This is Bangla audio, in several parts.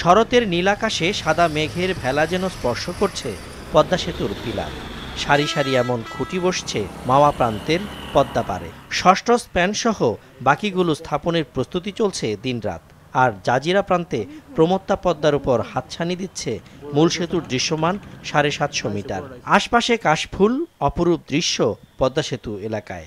শরতের নীলাকাশে সাদা মেঘের ভেলা যেন স্পর্শ করছে পদ্মা সেতুর পিলার সারি সারি এমন খুঁটি বসছে মাওয়া প্রান্তের পদ্মা পারে ষষ্ঠ স্প্যান সহ বাকিগুলো স্থাপনের প্রস্তুতি চলছে দিনরাত আর জাজিরা প্রান্তে প্রমত্তা পদ্মার উপর হাতছানি দিচ্ছে মূল সেতুর দৃশ্যমান সাড়ে সাতশো মিটার আশপাশে কাশফুল অপরূপ দৃশ্য পদ্মা সেতু এলাকায়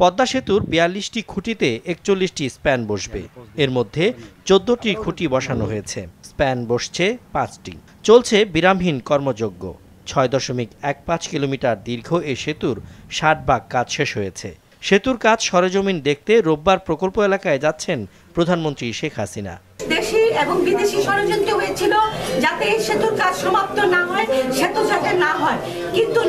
পদ্মা সেতুর বিয়াল্লিশটি খুঁটিতে একচল্লিশটি স্প্যান বসবে এর মধ্যে চোদ্দটি খুঁটি বসানো হয়েছে স্প্যান বসছে পাঁচটি চলছে বিরামহীন কর্মযোগ্য ছয় দশমিক এক পাঁচ কিলোমিটার দীর্ঘ এ সেতুর ষাট ভাগ কাজ শেষ হয়েছে সেতুর কাজ সরেজমিন দেখতে রোববার প্রকল্প এলাকায় যাচ্ছেন প্রধানমন্ত্রী শেখ হাসিনা দেশি এবং বিদেশি ষড়যন্ত্র হয়েছিল যাতে এই সেতুর কাজ সমাপ্ত না হয় সেতু যাতে না হয় কিন্তু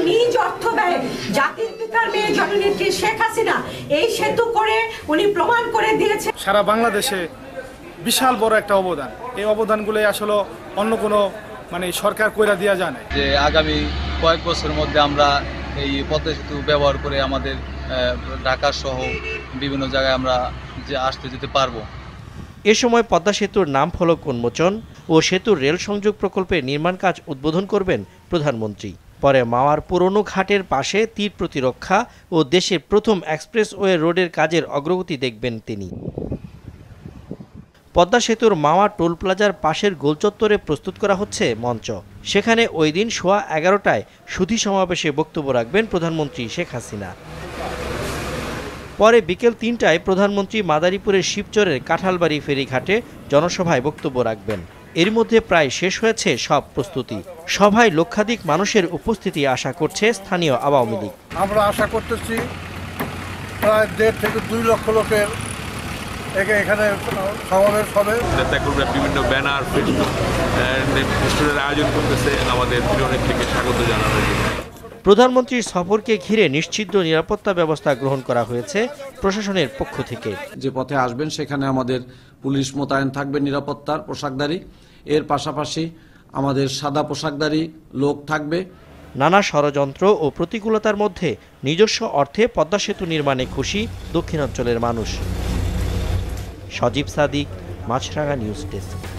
নেত্রী শেখ হাসিনা এই সেতু করে উনি প্রমাণ করে দিয়েছে সারা বাংলাদেশে বিশাল বড় একটা অবদান এই অবদানগুলোই আসলে অন্য কোনো মানে সরকার কইরা দিয়া জানে যে আগামী কয়েক বছরের মধ্যে আমরা এই পদ্মা সেতু ব্যবহার করে আমাদের ঢাকা সহ বিভিন্ন জায়গায় আমরা যে আসতে যেতে পারবো এ সময় পদ্মা সেতুর নাম ফলক উন্মোচন ও সেতুর রেল সংযোগ প্রকল্পের নির্মাণ কাজ উদ্বোধন করবেন প্রধানমন্ত্রী পরে মাওয়ার পুরনো ঘাটের পাশে তীর প্রতিরক্ষা ও দেশের প্রথম এক্সপ্রেসওয়ে রোডের কাজের অগ্রগতি দেখবেন তিনি পদ্মা সেতুর মাওয়া টোল প্লাজার পাশের গোলচত্বরে প্রস্তুত করা হচ্ছে মঞ্চ সেখানে ওই দিন সোয়া এগারোটায় সুধি সমাবেশে বক্তব্য রাখবেন প্রধানমন্ত্রী শেখ হাসিনা পরে বিকেল তিনটায় প্রধানমন্ত্রী মাদারীপুরের শিবচরের কাঁঠালবাড়ি ফেরিঘাটে জনসভায় বক্তব্য রাখবেন এর মধ্যে প্রায় শেষ হয়েছে সব প্রস্তুতি সভায় লক্ষাধিক মানুষের উপস্থিতি আশা করছে স্থানীয় আওয়ামী লীগ আমরা আশা করতেছি প্রায় দেড় থেকে দুই লক্ষ লোকের এখানে বিভিন্ন ব্যানার আয়োজন করতেছে আমাদের প্রিয় থেকে স্বাগত জানানো প্রধানমন্ত্রীর সফরকে ঘিরে নিশ্চিত নিরাপত্তা ব্যবস্থা গ্রহণ করা হয়েছে প্রশাসনের পক্ষ থেকে যে পথে আসবেন সেখানে আমাদের পুলিশ মোতায়েন থাকবে নিরাপত্তার পোশাকদারি এর পাশাপাশি আমাদের সাদা পোশাকদারি লোক থাকবে নানা ষড়যন্ত্র ও প্রতিকূলতার মধ্যে নিজস্ব অর্থে পদ্মা সেতু নির্মাণে খুশি দক্ষিণাঞ্চলের মানুষ সজীব সাদিক মাছরাঙা নিউজ ডেস্ক